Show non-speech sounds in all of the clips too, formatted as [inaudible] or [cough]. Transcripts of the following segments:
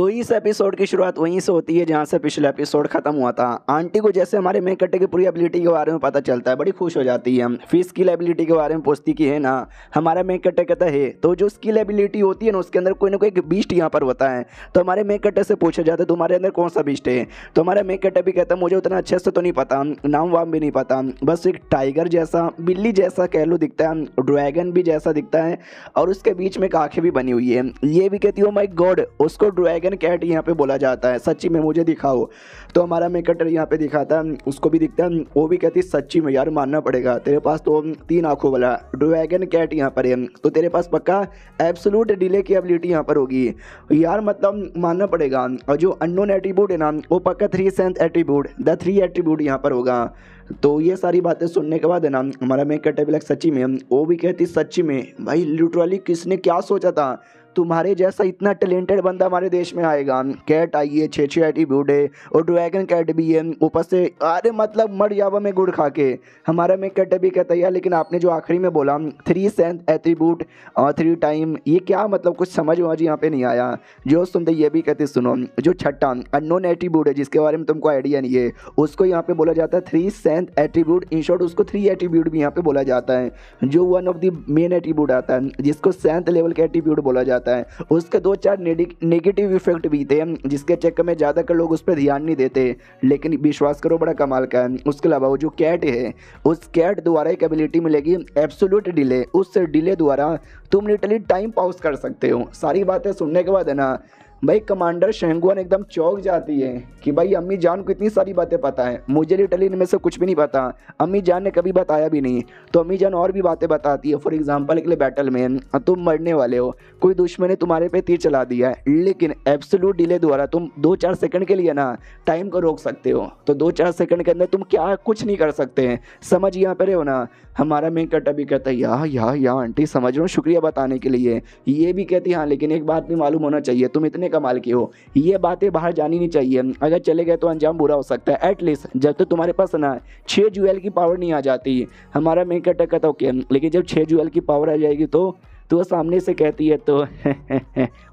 तो इस एपिसोड की शुरुआत वहीं से होती है जहाँ से पिछला एपिसोड खत्म हुआ था आंटी को जैसे हमारे मेन कट्टे की पूरी एबिलिटी के बारे में पता चलता है बड़ी खुश हो जाती है फिर स्किल एबिलिटी के बारे में पूछती कि है ना हमारा मेन कट्टे कहता है तो जो स्किल एबिलिटी होती है ना उसके अंदर कोई ना कोई बीस्ट यहाँ पर होता है तो हमारे मेन कट्टे से पूछा जाता है तुम्हारे अंदर कौन सा बीस्ट है तो हमारा मेन कट्टे भी कहता है मुझे उतना अच्छे से तो नहीं पता नाम वाम भी नहीं पता बस एक टाइगर जैसा बिल्ली जैसा कह लो दिखता है ड्रैगन भी जैसा दिखता है और उसके बीच में एक आँखें भी बनी हुई है ये भी कहती हूँ माई गॉड उसको ड्रैगन ड्रैगन कैट यहाँ पे बोला जाता है सच्ची में मुझे दिखाओ तो हमारा मेकटर यहाँ पे दिखाता है उसको भी दिखता है वो भी कहती है सच्ची में यार मानना पड़ेगा तेरे पास तो तीन आंखों वाला ड्रैगन कैट यहाँ पर है तो तेरे पास पक्का एब्सोलूट डिले की एबिलिटी यहाँ पर होगी यार मतलब मानना पड़ेगा और जो अननोन एट्रीब्यूट है ना वो पक्का थ्री सेंथ एट्रीब्यूट द थ्री एट्रीब्यूट यहाँ पर होगा तो ये सारी बातें सुनने के बाद है ना हमारा मेकटर ब्लैक सच्ची में वो भी कहती सच्ची में भाई लिटरली किसने क्या सोचा था तुम्हारे जैसा इतना टैलेंटेड बंदा हमारे देश में आएगा कैट आई है छः छः आई बूढ़े और ड्रैगन कैट भी है ऊपर से अरे मतलब मर जावा में गुड़ खा के हमारा में कैट भी कहता है लेकिन आपने जो आखिरी में बोला थ्री सेंथ एट्रीब्यूट और थ्री टाइम ये क्या मतलब कुछ समझ वाजी यहाँ पे नहीं आया जो सुनते ये भी कहते सुनो जो छठा अननोन एट्रीब्यूट है जिसके बारे में तुमको आइडिया नहीं है उसको यहाँ पे बोला जाता है थ्री सेंथ एट्रीब्यूट इन शॉर्ट उसको थ्री एट्रीब्यूट भी यहाँ पे बोला जाता है जो one of the main attribute आता है जिसको सेंथ लेवल का एट्रीब्यूट बोला जाता है जाता है उसके दो चार नेगेटिव इफेक्ट भी थे जिसके चक्कर में ज़्यादातर लोग उस पर ध्यान नहीं देते लेकिन विश्वास करो बड़ा कमाल का है उसके अलावा वो जो कैट है उस कैट द्वारा एक एबिलिटी मिलेगी एब्सोल्यूट डिले उस डिले द्वारा तुम लिटरली टाइम पाउस कर सकते हो सारी बातें सुनने के बाद है ना भाई कमांडर शेंगुअन एकदम चौक जाती है कि भाई अम्मी जान को इतनी सारी बातें पता है मुझे लिटली इनमें से कुछ भी नहीं पता अम्मी जान ने कभी बताया भी नहीं तो अम्मी जान और भी बातें बताती है फॉर एग्जाम्पल अगले बैटल में हाँ, तुम मरने वाले हो कोई दुश्मन ने तुम्हारे पे तीर चला दिया है लेकिन एब्सोलूट डिले द्वारा तुम दो चार सेकंड के लिए ना टाइम को रोक सकते हो तो दो चार सेकंड के अंदर तुम क्या कुछ नहीं कर सकते हैं समझ यहाँ पर हो ना हमारा मेन कट अभी कहता है या यहाँ यहाँ आंटी समझ रहा हूँ शुक्रिया बताने के लिए ये भी कहती हाँ लेकिन एक बात भी मालूम होना चाहिए तुम इतने कमाल की हो ये बातें बाहर जानी नहीं चाहिए अगर चले गए तो अंजाम बुरा हो सकता है एटलीस्ट जब तक तो तुम्हारे पास ना छः जुएल की पावर नहीं आ जाती हमारा मेन कटक का तो ओके लेकिन जब छः जुएल की पावर आ जाएगी तो तो वो सामने से कहती है तो [laughs]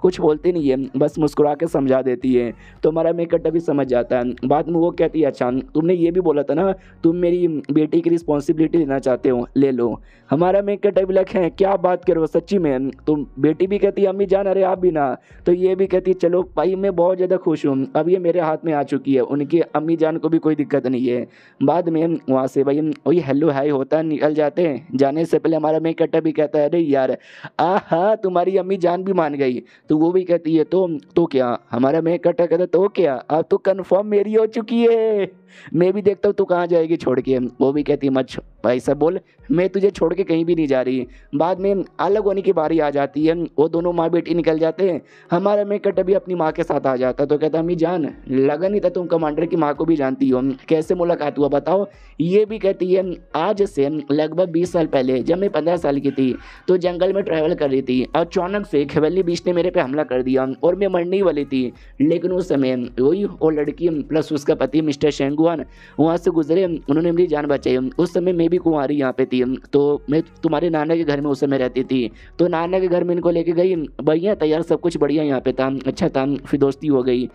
कुछ बोलती नहीं है बस मुस्कुरा के समझा देती है तो हमारा मेकअप भी समझ जाता है बाद में वो कहती है अच्छा तुमने ये भी बोला था ना तुम मेरी बेटी की रिस्पॉन्सिबिलिटी लेना चाहते हो ले लो हमारा मेकअप भी लग है क्या बात करो सच्ची में तुम बेटी भी कहती है अम्मी जान अरे आप भी ना तो ये भी कहती है चलो भाई मैं बहुत ज़्यादा खुश हूँ अब ये मेरे हाथ में आ चुकी है उनकी अम्मी जान को भी कोई दिक्कत नहीं है बाद में वहाँ से भाई वही हेलो हाई होता निकल जाते हैं जाने से पहले हमारा मेकअप भी कहता है अरे यार आ तुम्हारी अम्मी जान भी मान गई तो वो भी कहती है तो तो क्या हमारा मैं इकट्ठा कहता तो क्या अब तो कन्फर्म मेरी हो चुकी है मैं भी देखता हूँ तू कहाँ जाएगी छोड़ के वो भी कहती मत भाई सब बोल मैं तुझे छोड़ के कहीं भी नहीं जा रही बाद में अलग होने की बारी आ जाती है वो दोनों माँ बेटी निकल जाते हैं हमारा मैं कट अभी अपनी माँ के साथ आ जाता तो कहता अम्मी जान लगा नहीं था तुम कमांडर की माँ को भी जानती हो कैसे मुलाकात हुआ बताओ ये भी कहती है आज से लगभग बीस साल पहले जब मैं पंद्रह साल की थी तो जंगल में ट्रैवल कर रही थी और अचानक से खेवली बीच ने मेरे पे हमला कर दिया और मैं मरने वाली थी लेकिन उस समय वही वो लड़की प्लस उसका पति मिस्टर शैन गंगुआन वहाँ से गुजरे उन्होंने मेरी जान बचाई उस समय मैं भी कुंवारी यहाँ पे थी तो मैं तुम्हारे नाना के घर में उस समय रहती थी तो नाना के घर में इनको लेके गई बढ़िया तैयार सब कुछ बढ़िया यहाँ पे था अच्छा था फिर दोस्ती हो गई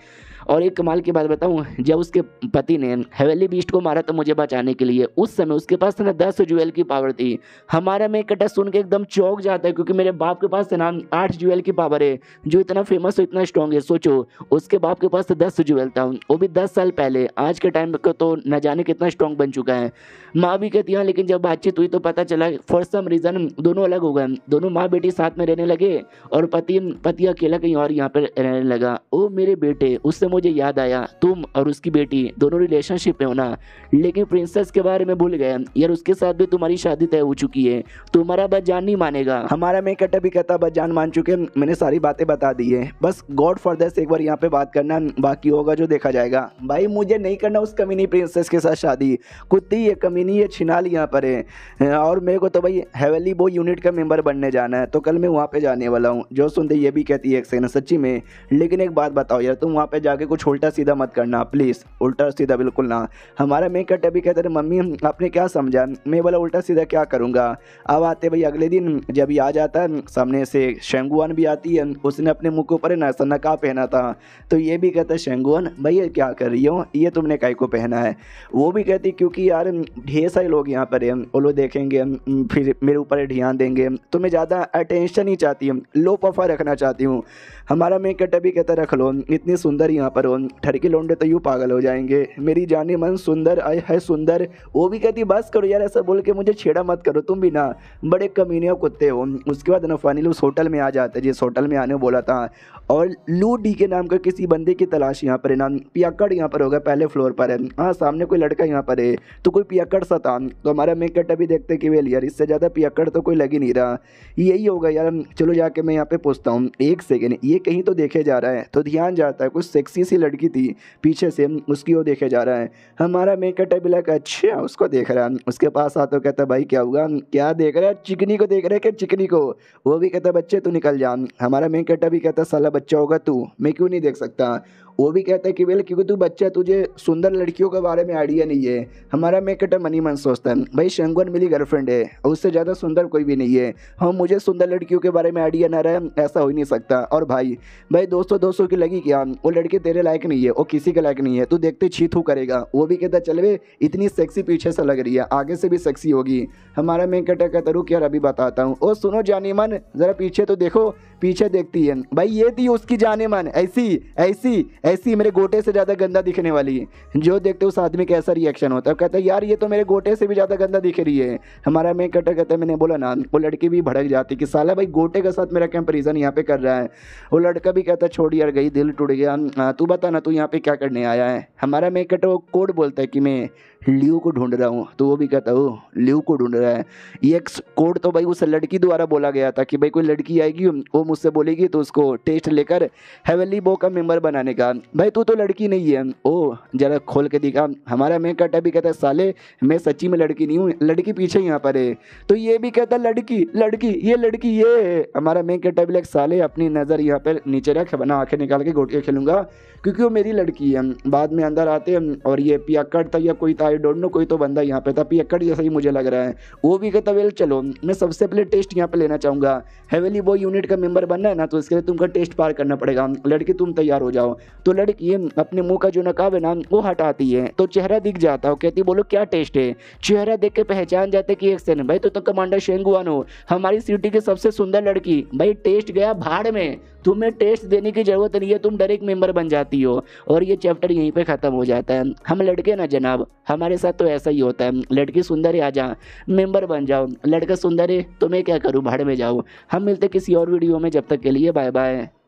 और एक कमाल की बात बताऊँ जब उसके पति ने हवेली बीस्ट को मारा तो मुझे बचाने के लिए उस समय उसके पास ना दस ज्वेल की पावर थी हमारा मैं कटा सुन के एकदम चौक जाता है क्योंकि मेरे बाप के पास ना आठ ज्वेल की पावर है जो इतना फेमस और इतना स्ट्रॉन्ग है सोचो उसके बाप के पास तो दस ज्वेल था वो भी दस साल पहले आज के टाइम का तो न जाने कितना स्ट्रॉन्ग बन चुका है माँ भी कहती हैं लेकिन जब बातचीत हुई तो पता चला फॉर सम रीज़न दोनों अलग हो गए दोनों माँ बेटी साथ में रहने लगे और पति पति अकेला कहीं और यहाँ पर रहने लगा ओ मेरे बेटे उस समय मुझे याद आया तुम और उसकी बेटी दोनों रिलेशनशिप में हो ना लेकिन प्रिंसेस के बारे में भूल गए यार उसके साथ भी तुम्हारी शादी तय हो चुकी है तुम्हारा बस जान नहीं मानेगा हमारा मैं कटा भी कहता बस जान मान चुके मैंने सारी बातें बता दी है बस गॉड फॉर से एक बार यहाँ पे बात करना बाकी होगा जो देखा जाएगा भाई मुझे नहीं करना उस कमीनी प्रिंसेस के साथ शादी कुत्ती ये कमीनी ये छिनाल यहाँ पर है और मेरे को तो भाई हेवली बो यूनिट का मेंबर बनने जाना है तो कल मैं वहाँ पे जाने वाला हूँ जो सुनते ये भी कहती है एक सेकंड सच्ची में लेकिन एक बात बताओ यार तुम वहाँ पे जाके आगे कुछ उल्टा सीधा मत करना प्लीज़ उल्टा सीधा बिल्कुल ना हमारा मेकअप कट कहते मम्मी आपने क्या समझा मैं बोला उल्टा सीधा क्या करूँगा अब आते भाई अगले दिन जब ये आ जाता है सामने से शेंगुआन भी आती है उसने अपने मुँह के ऊपर ना पहना था तो ये भी कहता है शेंगुआन भैया क्या कर रही हो ये तुमने कहीं को पहना है वो भी कहती क्योंकि यार ढेर सारे लोग यहाँ पर हैं वो लोग देखेंगे फिर मेरे ऊपर ध्यान देंगे तो मैं ज़्यादा अटेंशन ही चाहती हूँ लो पफा रखना चाहती हूँ हमारा मेकअप अभी कहता रख लो इतनी सुंदर यहाँ पर ठर के लोंडे तो यूँ पागल हो जाएंगे मेरी जानी मन सुंदर आय है सुंदर वो भी कहती बस करो यार ऐसा बोल के मुझे छेड़ा मत करो तुम भी ना बड़े कमीने कुत्ते हो उसके बाद फाइनली उस होटल में आ जाते जिस होटल में आने बोला था और लू डी के नाम का किसी बंदे की तलाश यहाँ पर है ना पियाकड़ यहाँ पर होगा पहले फ्लोर पर है हाँ सामने कोई लड़का यहाँ पर है तो कोई पियाकड़ सा था तो हमारा मेकअट अभी देखते कि वेल यार इससे ज़्यादा पियाकड़ तो कोई लग ही नहीं रहा यही होगा यार चलो जाके मैं यहाँ पे पूछता हूँ एक सेकेंड ये कहीं तो देखे जा रहा है तो ध्यान जाता है कुछ सेक्सी अच्छी सी लड़की थी पीछे से उसकी वो देखे जा रहा है हमारा मेकअप टाइप लग अच्छा उसको देख रहा है उसके पास आता कहता भाई क्या हुआ क्या देख रहा है चिकनी को देख रहे हैं क्या चिकनी को वो भी कहता बच्चे तू निकल जा हमारा मेकअट भी कहता साला बच्चा होगा तू मैं क्यों नहीं देख सकता वो भी कहता है कि बेल क्योंकि तू बच्चा तुझे सुंदर लड़कियों के बारे में आइडिया नहीं है हमारा मैं कटर मनी मन सोचता है भाई शंगवन मेरी गर्लफ्रेंड है और उससे ज़्यादा सुंदर कोई भी नहीं है हम हाँ, मुझे सुंदर लड़कियों के बारे में आइडिया ना रहे ऐसा हो ही नहीं सकता और भाई भाई दोस्तों दोस्तों की लगी क्या वो लड़के तेरे लायक नहीं है वो किसी के लायक नहीं है तू देखते छी थू करेगा वो भी कहता चल वे इतनी सेक्सी पीछे से लग रही है आगे से भी सेक्सी होगी हमारा मैं कटर कहता रुक यार अभी बताता हूँ ओ सुनो जाने मन ज़रा पीछे तो देखो पीछे देखती है भाई ये थी उसकी जाने मन ऐसी ऐसी ऐसी मेरे गोटे से ज़्यादा गंदा दिखने वाली है जो देखते उस आदमी का ऐसा रिएक्शन होता है कहता है यार ये तो मेरे गोटे से भी ज़्यादा गंदा दिख रही है हमारा मैं कटा कहता मैंने बोला ना वो लड़की भी भड़क जाती कि साला भाई गोटे के साथ मेरा कंपेरिजन यहाँ पे कर रहा है वो लड़का भी कहता छोड़ यार गई दिल टूट गया अं, तू बता ना तू यहाँ पर क्या करने आया है हमारा मैं कटर वो कोड बोलता है कि मैं लियू को ढूंढ रहा हूँ तो वो भी कहता हो लियू को ढूंढ रहा है ये एक कोड तो भाई उस लड़की द्वारा बोला गया था कि भाई कोई लड़की आएगी वो मुझसे बोलेगी तो उसको टेस्ट लेकर हेवेली बो का मेम्बर बनाने का भाई तू तो लड़की नहीं है ओ जरा खोल के दिखा हमारा मैं कटा भी कहता है साले मैं सच्ची में लड़की नहीं हूँ लड़की पीछे यहाँ पर है तो ये भी कहता लड़की लड़की ये लड़की ये हमारा मैं कहता भी साले अपनी नज़र यहाँ पर नीचे रख बना आँखें निकाल के गोटियाँ खेलूँगा क्योंकि वो मेरी लड़की है बाद में अंदर आते हैं और ये पिया कट था या कोई था आई डोंट नो कोई तो बंदा यहाँ पे था पियक्कड़ जैसा ही मुझे लग रहा है वो भी कहता वेल चलो मैं सबसे पहले टेस्ट यहाँ पे लेना चाहूँगा हेवेली बॉय यूनिट का मेंबर बनना है ना तो इसके लिए तुमको टेस्ट पार करना पड़ेगा लड़की तुम तैयार हो जाओ तो लड़की अपने मुँह का जो नकाब है ना वो हटाती है तो चेहरा दिख जाता हो कहती बोलो क्या टेस्ट है चेहरा देख के पहचान जाते कि एक सेन भाई तो, तुम तो कमांडर शेंगुआन हो हमारी सिटी की सबसे सुंदर लड़की भाई टेस्ट गया भाड़ में तुम्हें टेस्ट देने की ज़रूरत नहीं है तुम डायरेक्ट मेम्बर बन जाती हो और ये चैप्टर यहीं पर ख़त्म हो जाता है हम लड़के ना जनाब हमारे साथ तो ऐसा ही होता है लड़की सुंदर है आ जा मेम्बर बन जाओ लड़का सुंदर है तो मैं क्या करूँ भाड़ में जाऊँ हम मिलते किसी और वीडियो में जब तक के लिए बाय बाय